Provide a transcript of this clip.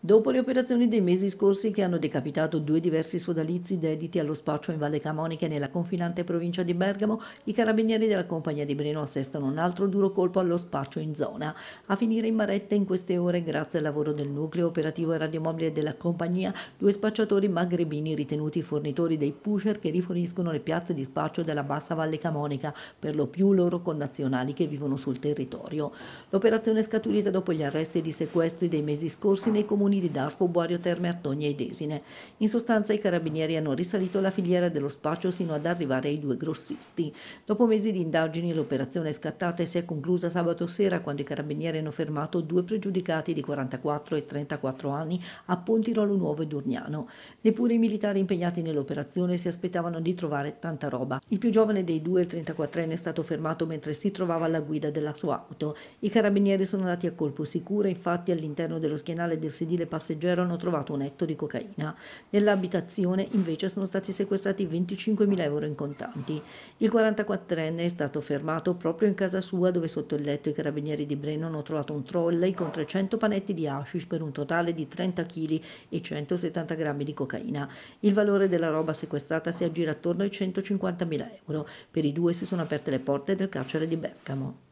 Dopo le operazioni dei mesi scorsi che hanno decapitato due diversi sodalizi dediti allo spaccio in Valle Camonica e nella confinante provincia di Bergamo, i carabinieri della compagnia di Breno assestano un altro duro colpo allo spaccio in zona. A finire in maretta in queste ore, grazie al lavoro del nucleo operativo e radiomobile della compagnia, due spacciatori magrebini ritenuti fornitori dei pusher che riforniscono le piazze di spaccio della bassa Valle Camonica, per lo più loro connazionali che vivono sul territorio. L'operazione è scaturita dopo gli arresti e i sequestri dei mesi scorsi nei comuni comuni di Darfo, Buario Terme, Artogna e Desine. In sostanza i carabinieri hanno risalito la filiera dello spaccio sino ad arrivare ai due grossisti. Dopo mesi di indagini l'operazione è scattata e si è conclusa sabato sera quando i carabinieri hanno fermato due pregiudicati di 44 e 34 anni a Pontirolo Nuovo e Durniano. Neppure i militari impegnati nell'operazione si aspettavano di trovare tanta roba. Il più giovane dei due, il 34enne, è stato fermato mentre si trovava alla guida della sua auto. I carabinieri sono andati a colpo sicuro, infatti all'interno dello schienale del sedile mobile passeggero hanno trovato un etto di cocaina. Nell'abitazione invece sono stati sequestrati 25.000 euro in contanti. Il 44enne è stato fermato proprio in casa sua dove sotto il letto i carabinieri di Breno hanno trovato un trolley con 300 panetti di hashish per un totale di 30 kg e 170 grammi di cocaina. Il valore della roba sequestrata si aggira attorno ai 150.000 euro. Per i due si sono aperte le porte del carcere di Bergamo.